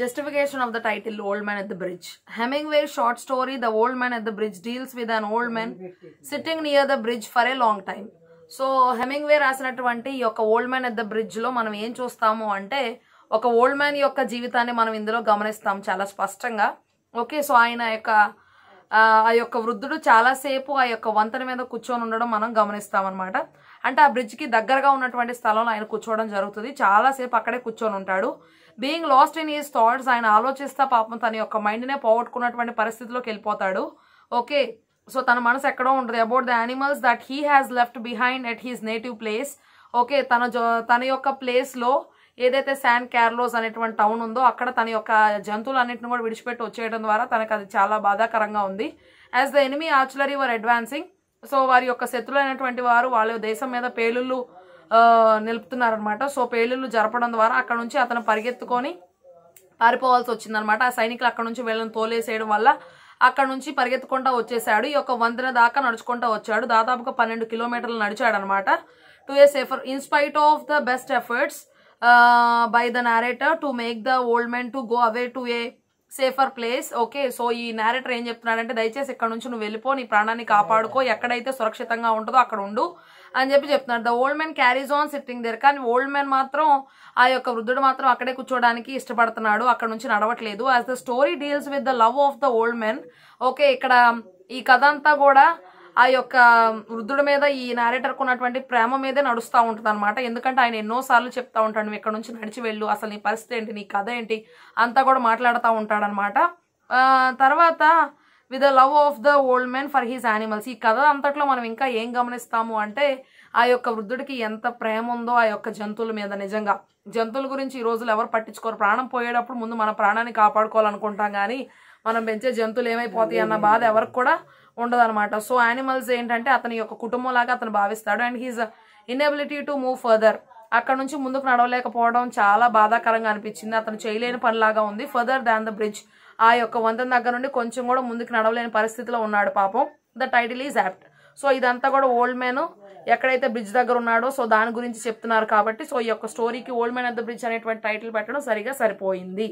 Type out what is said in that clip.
Justification of the title old man at the bridge Hemingway short story the old man at the bridge deals with an old man sitting near the bridge for a long time so Hemingway రాసినటువంటి ఈ యొక్క old man at the bridge లో మనం ఏం చూస్తాము అంటే ఒక old man యొక్క జీవితాన్ని మనం ఇందులో గమనిస్తాం చాలా స్పష్టంగా ఓకే సో ఆయన యొక్క ఆ యొక్క వృద్ధుడు చాలాసేపు ఆ యొక్క వంతెన మీద కూర్చొని ఉండడం మనం గమనిస్తామన్నమాట అంటే ఆ బ్రిడ్జ్కి దగ్గరగా ఉన్నటువంటి స్థలంలో ఆయన కూర్చోవడం జరుగుతుంది చాలాసేపు అక్కడే కూర్చొని ఉంటాడు being lost in his thoughts ఆయన ఆలోచిస్తా పాపం తన యొక్క మైండ్నే పోగొట్టుకున్నటువంటి పరిస్థితిలోకి వెళ్ళిపోతాడు ఓకే సో తన మనసు ఎక్కడో ఉంటుంది about the animals that he has left behind at his native place okay తన తన యొక్క ప్లేస్లో ఏదైతే శాన్ క్యార్లోస్ అనేటువంటి టౌన్ ఉందో అక్కడ తన యొక్క జంతువులన్నింటిని కూడా విడిచిపెట్టి వచ్చేయడం ద్వారా తనకు అది చాలా బాధాకరంగా ఉంది as the enemy artillery were advancing so వారి యొక్క శత్రులైనటువంటి వారు వాళ్ళ దేశం మీద పేలుళ్ళు నిలుపుతున్నారనమాట సో పేలుళ్ళు జరపడం ద్వారా అక్కడ నుంచి అతను పరిగెత్తుకొని పారిపోవాల్సి వచ్చిందనమాట ఆ సైనికులు అక్కడ నుంచి వీళ్ళని తోలేసేయడం వల్ల అక్కడ నుంచి పరిగెత్తుకుంటా వచ్చేసాడు ఈ యొక్క వంతెన దాకా నడుచుకుంటా వచ్చాడు దాదాపుగా పన్నెండు కిలోమీటర్లు నడిచాడనమాట to a safer in spite of the best efforts by the narrator to make the old men to go away to a safer place okay so ఈ నేరేటర్ ఏం చెప్తున్నాడంటే దయచేసి ఇక్కడ నుంచి నువ్వు వెళ్ళిపో నీ ప్రాణాన్ని కాపాడుకో ఎక్కడైతే సురక్షితంగా ఉంటుందో అక్కడ ఉండు అని చెప్పి చెప్తున్నాడు the old men carries on sitting దగ్గర కానీ ఓల్డ్ మెన్ మాత్రం ఆ యొక్క వృద్ధుడు మాత్రం అక్కడే కూర్చోడానికి ఇష్టపడుతున్నాడు అక్కడ నుంచి నడవట్లేదు as the story deals with the love of the old men okay ఇక్కడ ఈ కథ అంతా కూడా ఆ యొక్క వృద్ధుడి మీద ఈ నేరేటర్కు ఉన్నటువంటి ప్రేమ మీదే నడుస్తూ ఉంటుంది అనమాట ఎందుకంటే ఆయన ఎన్నోసార్లు చెప్తా ఉంటాడు నువ్వు ఇక్కడ నుంచి నడిచి వెళ్ళు అసలు నీ పరిస్థితి ఏంటి నీ కథ ఏంటి అంతా కూడా మాట్లాడుతూ ఉంటాడనమాట తర్వాత with the love of the old man for his animals ఈ కథ అంతట్లో మనం ఇంకా ఏం గమనిస్తాము అంటే ఆ యొక్క వృద్ధుడికి ఎంత ప్రేమ ఉందో ఆ యొక్క జంతువుల మీద నిజంగా జంతువుల గురించి ఈ రోజులు ఎవరు పట్టించుకోరు ప్రాణం పోయేటప్పుడు ముందు మన ప్రాణాన్ని కాపాడుకోవాలనుకుంటాం కానీ మనం పెంచే జంతువులు ఏమైపోతాయి అన్న బాధ hmm. ఎవరికి కూడా ఉండదన్నమాట సో యానిమల్స్ ఏంటంటే అతని యొక్క కుటుంబం లాగా అతను భావిస్తాడు and his inability to move further అక్కడ నుంచి ముందుకు నడవలేకపోవడం చాలా బాధాకరంగా అనిపించింది అతను చేయలేని పనిలాగా ఉంది ఫర్దర్ దాన్ ద బ్రిడ్జ్ ఆ యొక్క వంతెన దగ్గర నుండి కొంచెం కూడా ముందుకు నడవలేని పరిస్థితిలో ఉన్నాడు పాపం the title is apt so ఇదంతా కూడా ఓల్డ్ మ్యాన్ ఎక్కడైతే బ్రిడ్జ్ దగ్గర ఉన్నాడో సో దాని గురించి చెప్తున్నారు కాబట్టి సో ఈ యొక్క స్టోరీకి old man of the bridge అనేటువంటి టైటిల్ పెట్టడం సరిగా సరిపోయింది